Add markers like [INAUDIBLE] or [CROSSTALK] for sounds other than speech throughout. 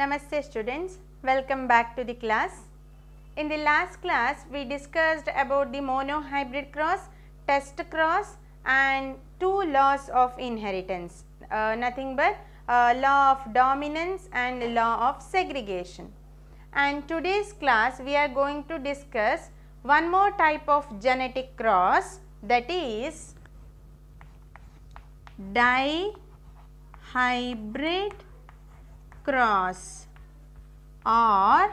Namaste students, welcome back to the class. In the last class, we discussed about the monohybrid cross, test cross and two laws of inheritance, uh, nothing but uh, law of dominance and law of segregation. And today's class, we are going to discuss one more type of genetic cross that is dihybrid cross or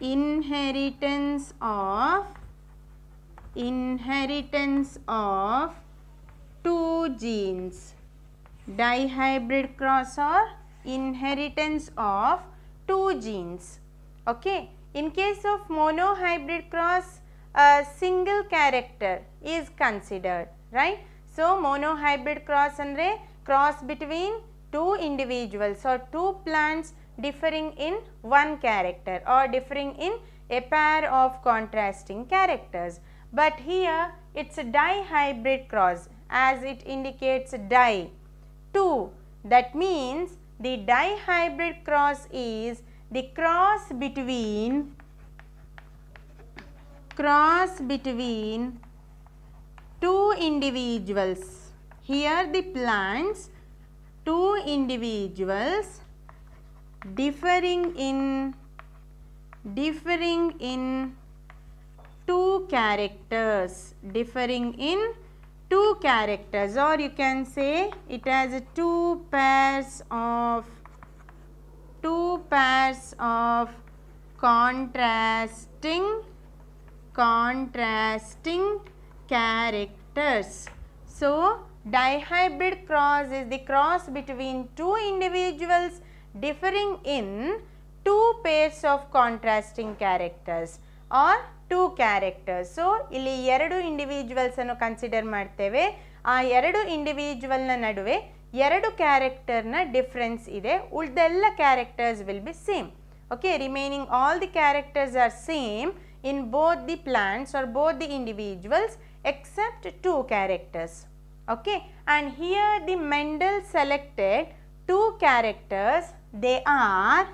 inheritance of inheritance of two genes dihybrid cross or inheritance of two genes okay in case of monohybrid cross a single character is considered right so monohybrid cross andre cross between two individuals or two plants differing in one character or differing in a pair of contrasting characters. But here it is a dihybrid cross as it indicates di 2 that means the dihybrid cross is the cross between cross between two individuals here the plants two individuals differing in differing in two characters differing in two characters or you can say it has two pairs of two pairs of contrasting contrasting characters so dihybrid cross is the cross between two individuals differing in two pairs of contrasting characters or two characters. So, illi yaradu individuals anu consider maadteve, a yaradu individual na naduve, yaradu character na difference ide, uldella characters will be same. Okay, remaining all the characters are same in both the plants or both the individuals except two characters okay and here the Mendel selected two characters they are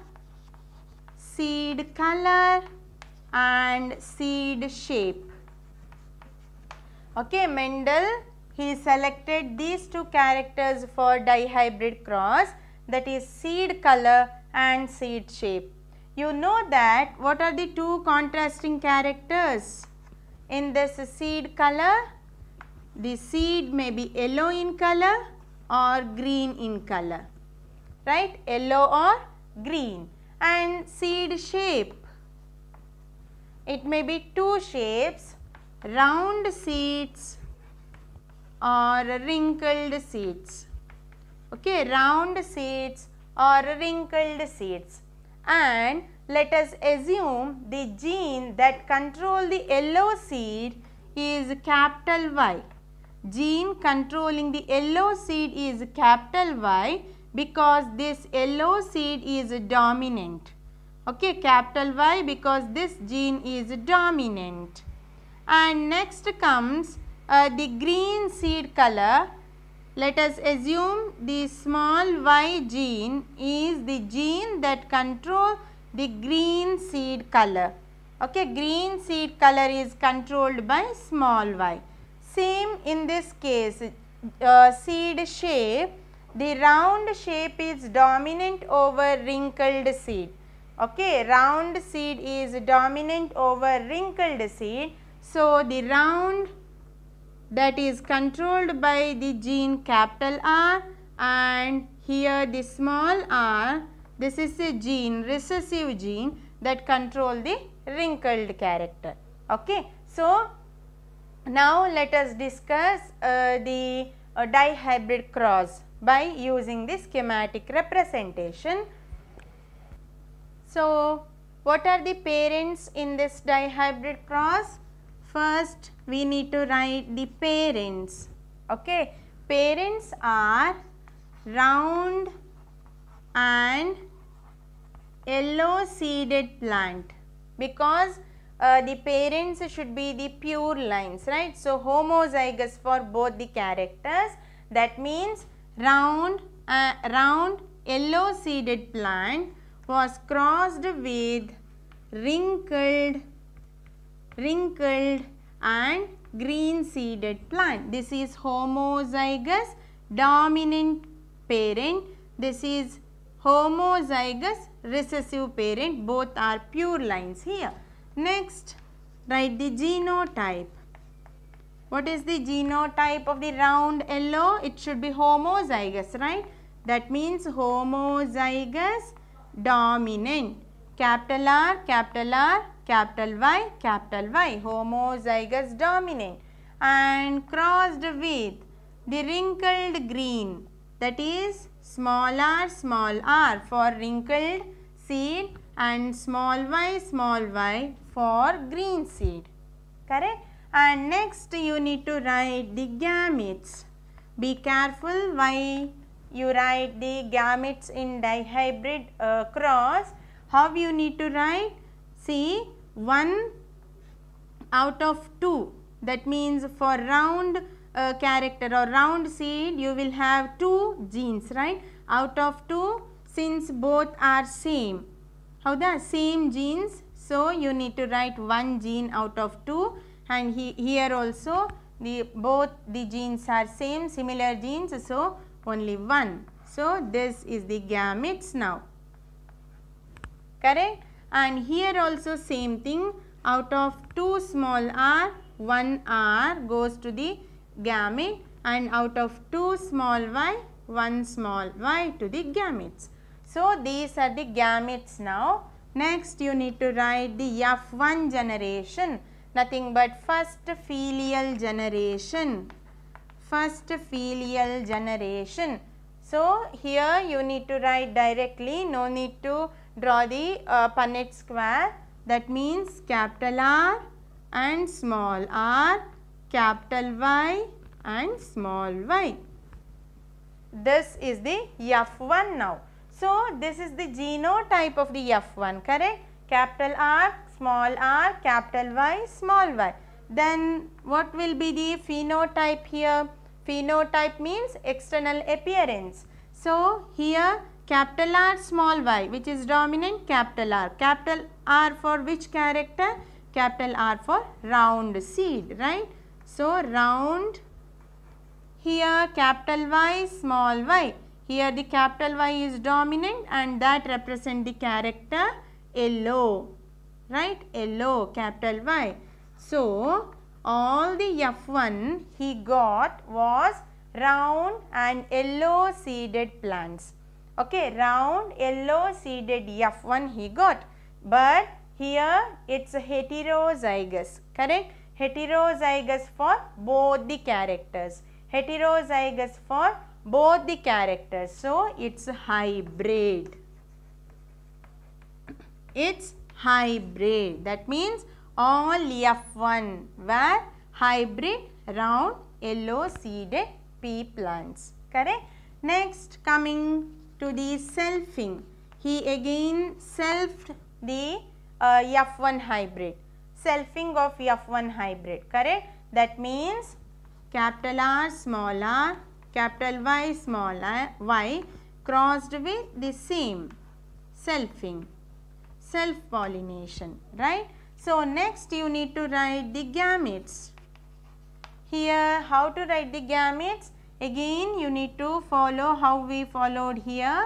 seed color and seed shape okay Mendel he selected these two characters for dihybrid cross that is seed color and seed shape. You know that what are the two contrasting characters in this seed color the seed may be yellow in color or green in color right yellow or green and seed shape it may be two shapes round seeds or wrinkled seeds okay round seeds or wrinkled seeds and let us assume the gene that control the yellow seed is capital Y gene controlling the yellow seed is capital Y because this yellow seed is dominant. Okay, capital Y because this gene is dominant. And next comes uh, the green seed color. Let us assume the small y gene is the gene that control the green seed color. Okay, green seed color is controlled by small y. Same in this case uh, seed shape, the round shape is dominant over wrinkled seed. Okay, round seed is dominant over wrinkled seed. So, the round that is controlled by the gene capital R and here the small r this is a gene recessive gene that control the wrinkled character okay so now, let us discuss uh, the uh, dihybrid cross by using the schematic representation. So, what are the parents in this dihybrid cross? First, we need to write the parents. Okay. Parents are round and yellow seeded plant because uh, the parents should be the pure lines, right. So, homozygous for both the characters that means round, uh, round yellow seeded plant was crossed with wrinkled, wrinkled and green seeded plant. This is homozygous dominant parent. This is homozygous recessive parent. Both are pure lines here. Next, write the genotype. What is the genotype of the round yellow? It should be homozygous, right? That means homozygous dominant. Capital R, capital R, capital Y, capital Y. Homozygous dominant. And crossed with the wrinkled green. That is small r, small r for wrinkled seed and small y, small y for green seed correct and next you need to write the gametes be careful why you write the gametes in dihybrid uh, cross how you need to write see 1 out of 2 that means for round uh, character or round seed you will have 2 genes right out of 2 since both are same how the same genes so, you need to write one gene out of two and he, here also the both the genes are same similar genes. So, only one. So, this is the gametes now correct and here also same thing out of two small r one r goes to the gamete and out of two small y one small y to the gametes. So, these are the gametes now Next you need to write the F1 generation nothing but first filial generation, first filial generation. So, here you need to write directly no need to draw the uh, Punnett square that means capital R and small r, capital Y and small y. This is the F1 now. So, this is the genotype of the F1 correct capital R small r capital Y small y. Then what will be the phenotype here? Phenotype means external appearance. So, here capital R small y which is dominant capital R. Capital R for which character? Capital R for round seed right. So, round here capital Y small y. Here the capital Y is dominant and that represent the character yellow, right? Yellow, capital Y. So, all the F1 he got was round and yellow seeded plants. Okay, round yellow seeded F1 he got. But here it's heterozygous, correct? Heterozygous for both the characters. Heterozygous for both the characters. So, it's hybrid. It's hybrid. That means all F1 were hybrid round yellow seeded pea plants. Correct? Next coming to the selfing. He again selfed the uh, F1 hybrid. Selfing of F1 hybrid. Correct? That means capital R, small r capital Y small eh? y crossed with the same selfing, self pollination, right. So, next you need to write the gametes. Here how to write the gametes? Again you need to follow how we followed here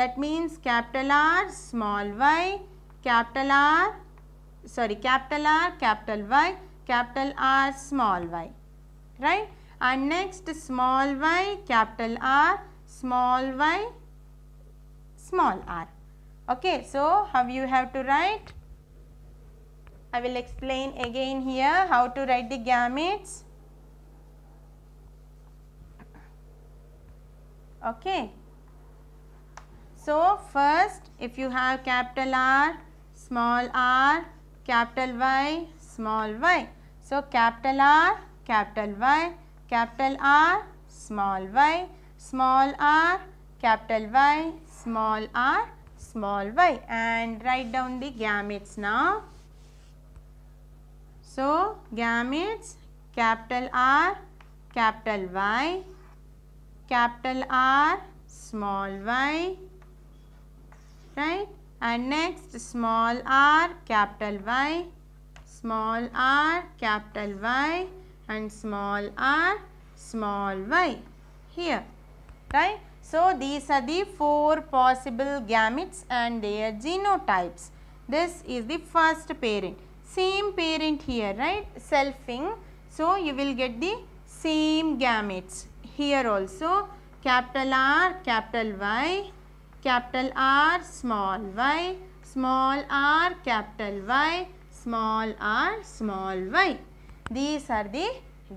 that means capital R small y capital R sorry capital R capital Y capital R small y right and next small y capital R small y small r okay so how you have to write I will explain again here how to write the gametes okay so first if you have capital R small r capital Y small y so capital R capital Y capital R, small y, small r, capital Y, small r, small y and write down the gametes now. So, gametes capital R, capital Y, capital R, small y, right and next small r, capital Y, small r, capital Y and small r, small y here, right. So, these are the four possible gametes and their genotypes. This is the first parent. Same parent here, right, selfing. So, you will get the same gametes here also capital R, capital Y, capital R, small y, small r, capital Y, small r, small y. These are the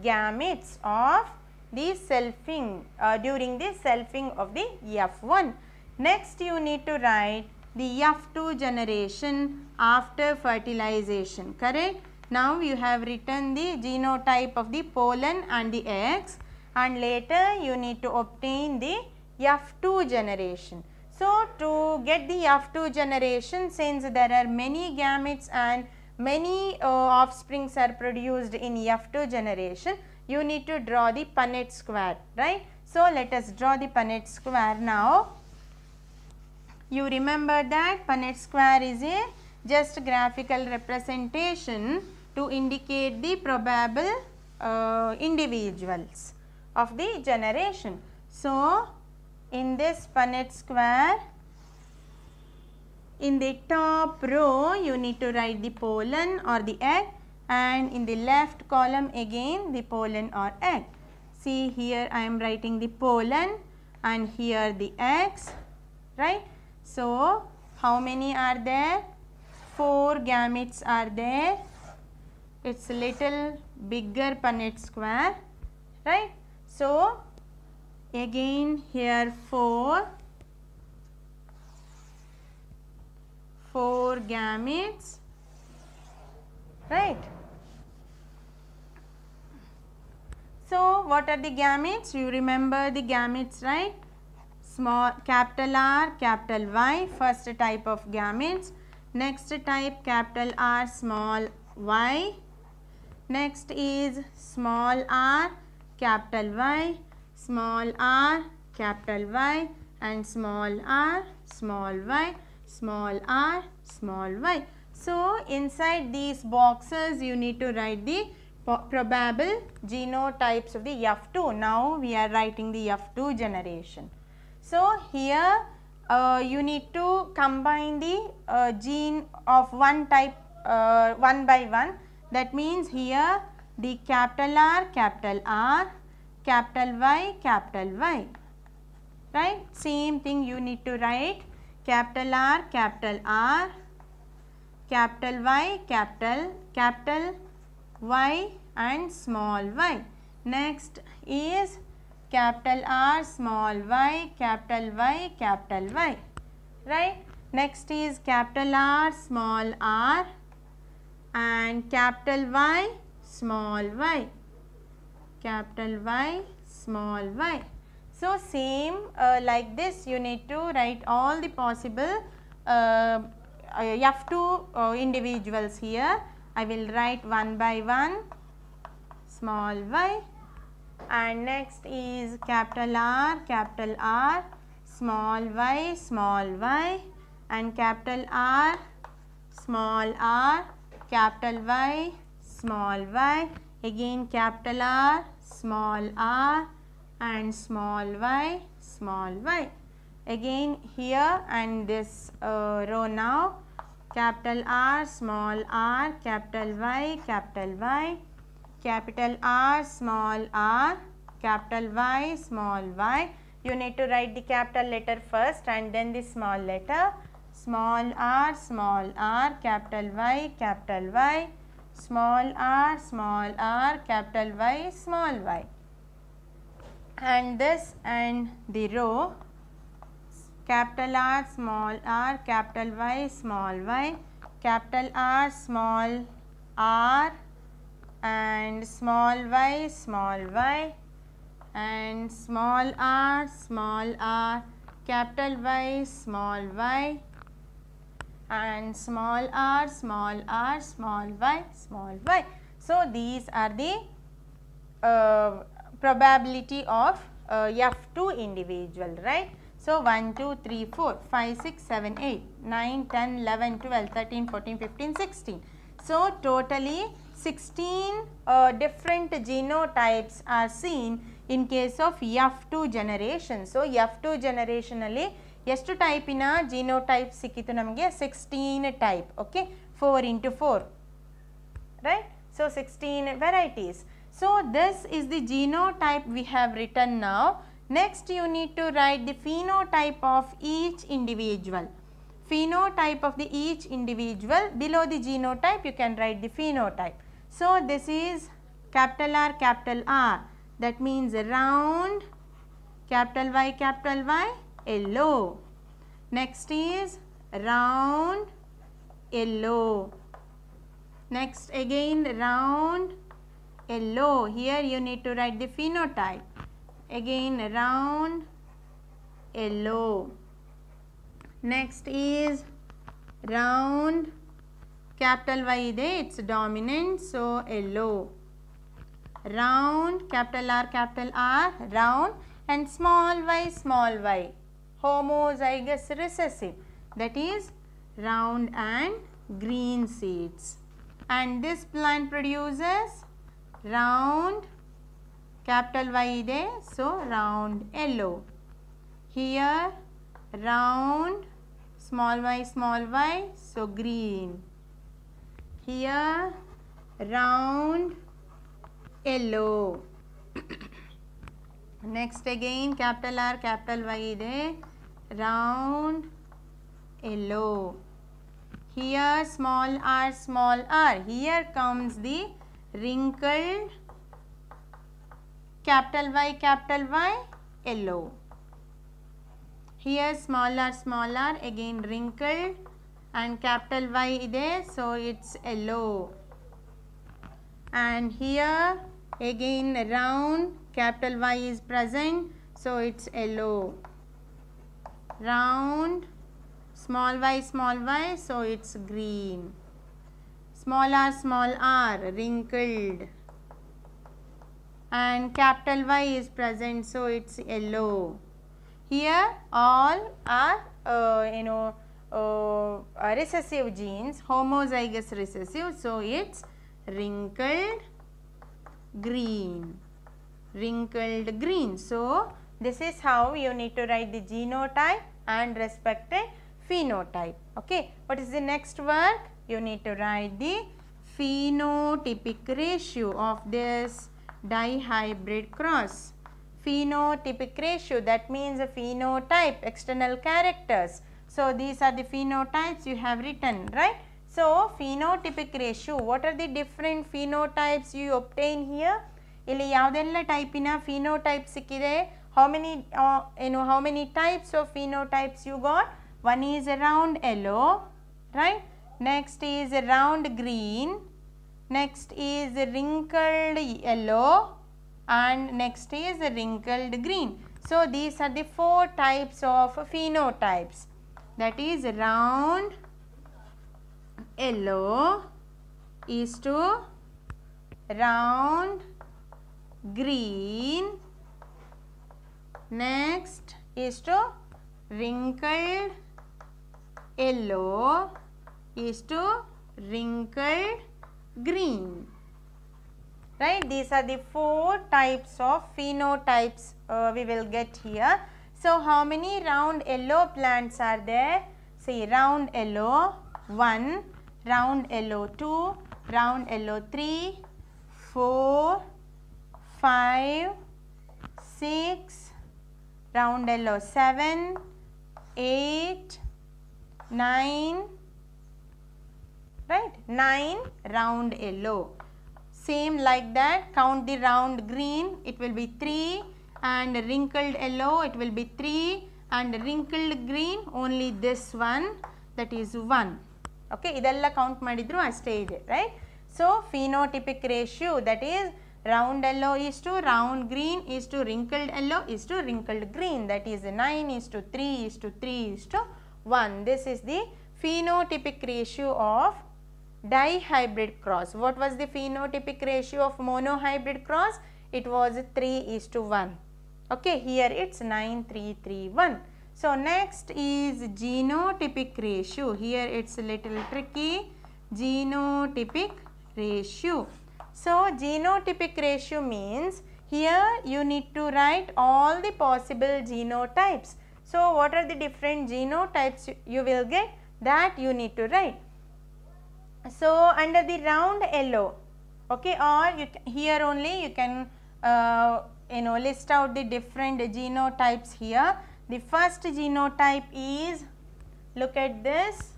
gametes of the selfing uh, during the selfing of the F1. Next you need to write the F2 generation after fertilization correct. Now you have written the genotype of the pollen and the eggs and later you need to obtain the F2 generation. So to get the F2 generation since there are many gametes and many uh, offsprings are produced in F2 generation, you need to draw the Punnett square, right. So, let us draw the Punnett square now. You remember that Punnett square is a just graphical representation to indicate the probable uh, individuals of the generation. So, in this Punnett square, in the top row you need to write the pollen or the egg and in the left column again the pollen or egg. See here I am writing the pollen and here the eggs right. So how many are there? 4 gametes are there. It's little bigger Punnett square right. So again here 4 4 gametes right. So, what are the gametes? You remember the gametes right small capital R capital Y first type of gametes next type capital R small y next is small r capital Y small r capital Y and small r small y small r, small y. So, inside these boxes you need to write the probable genotypes of the F2. Now, we are writing the F2 generation. So, here uh, you need to combine the uh, gene of one type uh, one by one. That means, here the capital R, capital R, capital Y, capital Y, right. Same thing you need to write capital R, capital R, capital Y, capital, capital Y and small y. Next is capital R, small y, capital Y, capital Y, right. Next is capital R, small r and capital Y, small y, capital Y, small y. So, same uh, like this you need to write all the possible uh, F2 uh, uh, individuals here. I will write 1 by 1 small y and next is capital R, capital R, small y, small y and capital R, small r, capital Y, small y, again capital R, small r and small y, small y. Again here and this uh, row now capital R, small r, capital Y, capital Y, capital R, small r, capital Y, small y. You need to write the capital letter first and then the small letter. Small r, small r, capital Y, capital Y, small r, small r, capital Y, small y and this and the row capital R small r capital Y small y capital R small r and small y small y and small r small r capital Y small y and small r small r small y small y. So, these are the uh, probability of uh, F2 individual, right. So, 1, 2, 3, 4, 5, 6, 7, 8, 9, 10, 11, 12, 13, 14, 15, 16. So, totally 16 uh, different genotypes are seen in case of F2 generation. So, F2 generationally, type ಎಷ್ಟು ಟೈಪಿನ genotype ಸಿಕ್ಕಿತು ನಮಗೆ sixteen type. Okay, four into four, right? So sixteen varieties. So, this is the genotype we have written now. Next you need to write the phenotype of each individual. Phenotype of the each individual below the genotype you can write the phenotype. So, this is capital R capital R that means round capital Y capital Y yellow. Next is round yellow. Next again round yellow. Here you need to write the phenotype. Again round, yellow. Next is round, capital Y there, it's dominant, so yellow. Round, capital R, capital R, round and small y, small y. Homozygous recessive, that is round and green seeds. And this plant produces round capital Y there, so round yellow here round small y small y so green here round yellow [COUGHS] next again capital R capital Y there, round yellow here small r small r here comes the wrinkled capital Y capital Y yellow here smaller, smaller. again wrinkled and capital Y there so it's yellow and here again round capital Y is present so it's yellow round small y small y so it's green small r small r wrinkled and capital Y is present so it's yellow. Here all are uh, you know uh, recessive genes homozygous recessive so it's wrinkled green wrinkled green. So this is how you need to write the genotype and respective phenotype. Okay. What is the next work? you need to write the phenotypic ratio of this dihybrid cross. Phenotypic ratio that means a phenotype external characters. So, these are the phenotypes you have written right. So, phenotypic ratio what are the different phenotypes you obtain here? ಇಲ್ಲಿ ಯಾವುದೆಲ್ಲ ಟೈಪಿನ phenotype ಸಿಕ್ಕಿದೆ how uh, you know how many types of phenotypes you got? One is around yellow, right? Next is round green. Next is wrinkled yellow. And next is wrinkled green. So, these are the four types of phenotypes. That is round, yellow is to round, green. Next is to wrinkled, yellow is to wrinkled green. Right, these are the four types of phenotypes uh, we will get here. So, how many round yellow plants are there? See round yellow 1, round yellow 2, round yellow 3, 4, 5, 6, round yellow 7, 8, 9, right 9 round yellow same like that count the round green it will be 3 and wrinkled yellow it will be 3 and wrinkled green only this one that is 1 okay ಇದೆಲ್ಲ count madidru ಅಷ್ಟೇ right so phenotypic ratio that is round yellow is to round green is to wrinkled yellow is to wrinkled green that is 9 is to 3 is to 3 is to 1 this is the phenotypic ratio of dihybrid cross. What was the phenotypic ratio of monohybrid cross? It was 3 is to 1. Okay, here it's 9331. So, next is genotypic ratio. Here it's a little tricky. Genotypic ratio. So, genotypic ratio means here you need to write all the possible genotypes. So, what are the different genotypes you will get that you need to write so under the round yellow okay or you here only you can uh, you know list out the different genotypes here the first genotype is look at this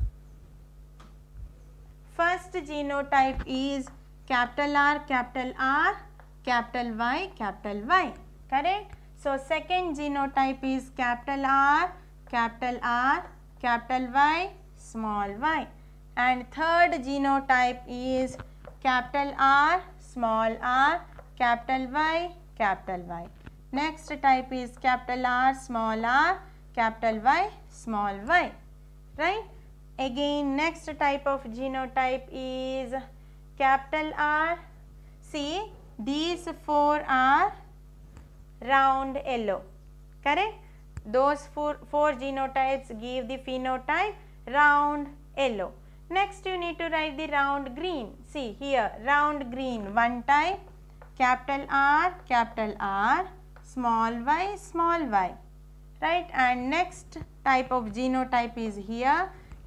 first genotype is capital R capital R capital Y capital Y correct so second genotype is capital R capital R capital Y small y and third genotype is capital R, small r, capital Y, capital Y. Next type is capital R, small r, capital Y, small y, right. Again next type of genotype is capital R. See these four are round yellow, correct. Those four, four genotypes give the phenotype round yellow. Next you need to write the round green. See here round green one type capital R capital R small y small y right and next type of genotype is here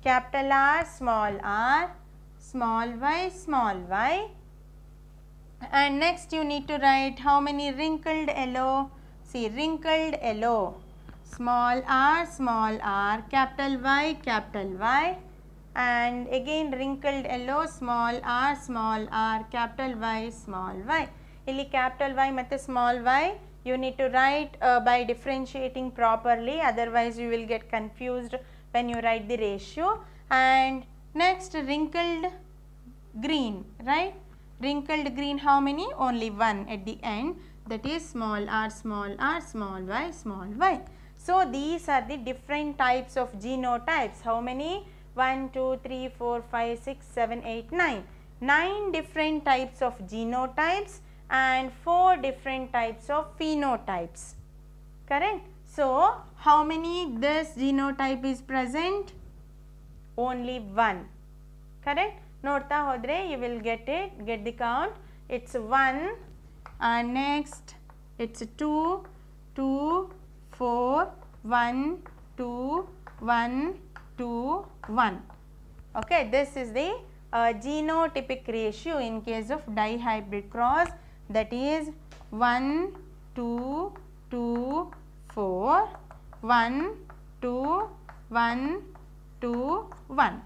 capital R small r small y small y and next you need to write how many wrinkled yellow see wrinkled yellow small r small r capital Y capital Y and again wrinkled yellow small r small r capital Y small y. Ili capital Y matte small y you need to write uh, by differentiating properly otherwise you will get confused when you write the ratio and next wrinkled green right wrinkled green how many only one at the end that is small r small r small y small y. So, these are the different types of genotypes how many 1, 2, 3, 4, 5, 6, 7, 8, 9. 9 different types of genotypes and 4 different types of phenotypes. Correct? So, how many this genotype is present? Only one. Correct? ನೋಡ್ತಾ you will get it, get the count. It's 1 and next it's 2, 2, 4, 1, 2, 1, 2, 1. Okay, this is the uh, genotypic ratio in case of dihybrid cross that is 1, 2, 2, 4, 1, 2, 1, 2, 1.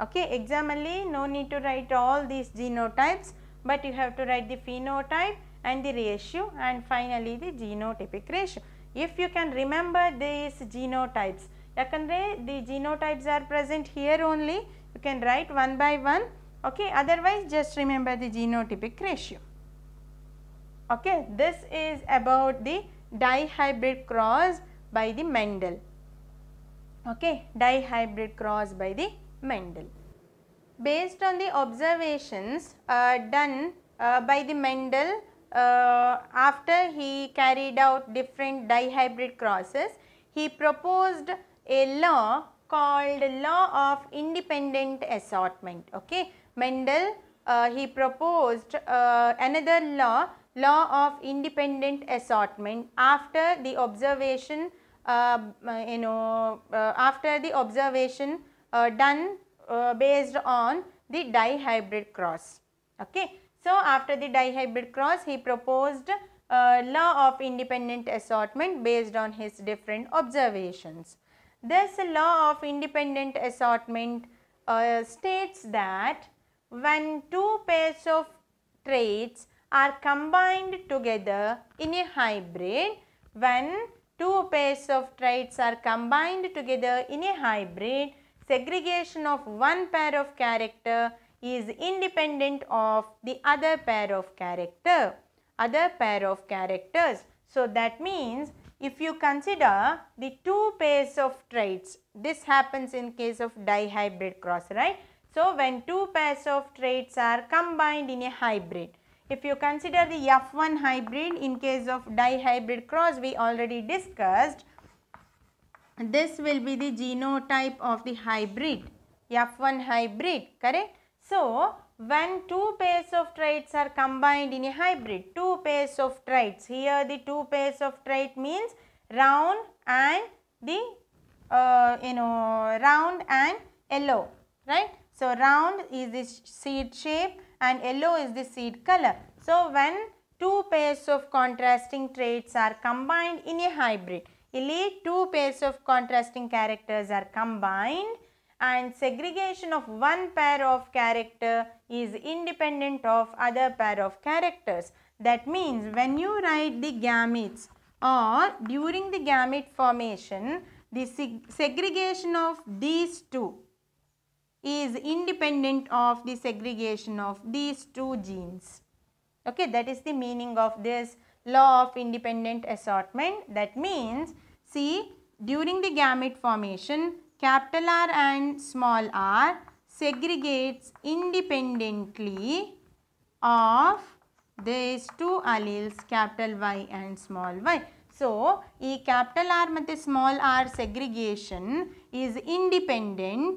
Okay, examally no need to write all these genotypes, but you have to write the phenotype and the ratio and finally the genotypic ratio. If you can remember these genotypes, ಯಾಕಂದರೆ the genotypes are present here only you can write one by one okay otherwise just remember the genotypic ratio okay this is about the dihybrid cross by the Mendel okay dihybrid cross by the Mendel based on the observations uh, done uh, by the Mendel uh, after he carried out different dihybrid crosses he proposed a law called law of independent assortment. Okay. Mendel uh, he proposed uh, another law, law of independent assortment after the observation, um, uh, you know, uh, after the observation uh, done uh, based on the dihybrid cross. Okay. So, after the dihybrid cross, he proposed law of independent assortment based on his different observations. This law of independent assortment uh, states that when two pairs of traits are combined together in a hybrid, when two pairs of traits are combined together in a hybrid, segregation of one pair of character is independent of the other pair of character, other pair of characters. So, that means if you consider the two pairs of traits, this happens in case of dihybrid cross, right? So, when two pairs of traits are combined in a hybrid, if you consider the F1 hybrid in case of dihybrid cross we already discussed, this will be the genotype of the hybrid, F1 hybrid, correct? So, when two pairs of traits are combined in a hybrid, two pairs of traits, here the two pairs of trait means round and the uh, you know round and yellow right. So, round is the seed shape and yellow is the seed color. So, when two pairs of contrasting traits are combined in a hybrid, ಇಲ್ಲಿ two pairs of contrasting characters are combined and segregation of one pair of character is independent of other pair of characters. That means when you write the gametes or during the gamete formation, the seg segregation of these two is independent of the segregation of these two genes. Okay, that is the meaning of this law of independent assortment. That means, see, during the gamete formation, capital R and small r segregates independently of these two alleles capital Y and small y. So, E capital R ಮತ್ತು small r segregation is independent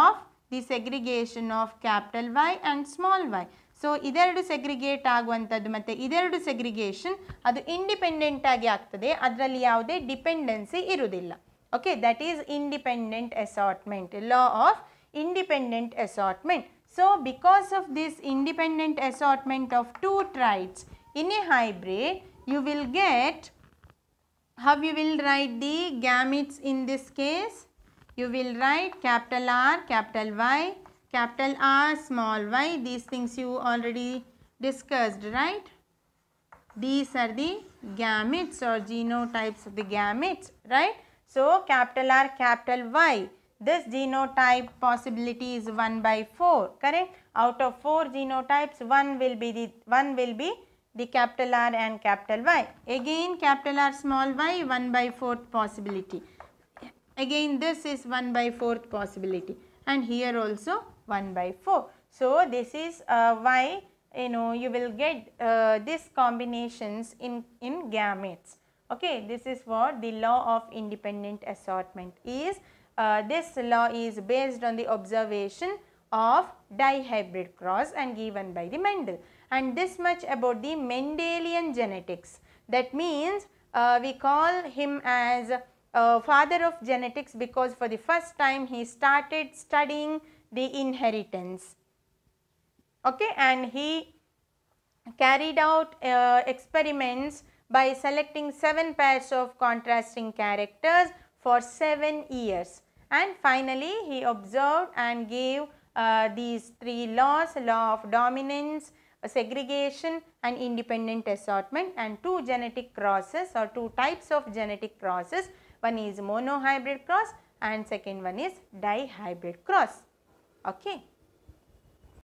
of the segregation of capital Y and small y. So, so segregate segregate ಆಗುವಂಥದ್ದು ಮತ್ತು ಇದೆರಡು segregation, ಅದು independent ಆಗಿ ಆಗ್ತದೆ ಅದರಲ್ಲಿ ಯಾವುದೇ dependency irudhilla. Okay, that is independent assortment, law of independent assortment. So, because of this independent assortment of two traits in a hybrid, you will get how you will write the gametes in this case? You will write capital R, capital Y, capital R, small y. These things you already discussed, right? These are the gametes or genotypes of the gametes, right? So, capital R, capital Y. This genotype possibility is 1 by 4, correct? Out of 4 genotypes, 1 will be the, 1 will be the capital R and capital Y. Again capital R small y 1 by 4th possibility. Again this is 1 by 4th possibility and here also 1 by 4. So this is uh, why you know you will get uh, these combinations in, in gametes. Okay, this is what the law of independent assortment is. Uh, this law is based on the observation of dihybrid cross and given by the Mendel. And this much about the Mendelian genetics. That means uh, we call him as uh, father of genetics because for the first time he started studying the inheritance. Okay, and he carried out uh, experiments by selecting 7 pairs of contrasting characters for 7 years. And finally, he observed and gave uh, these three laws, law of dominance, segregation and independent assortment and two genetic crosses or two types of genetic crosses. One is monohybrid cross and second one is dihybrid cross. Okay.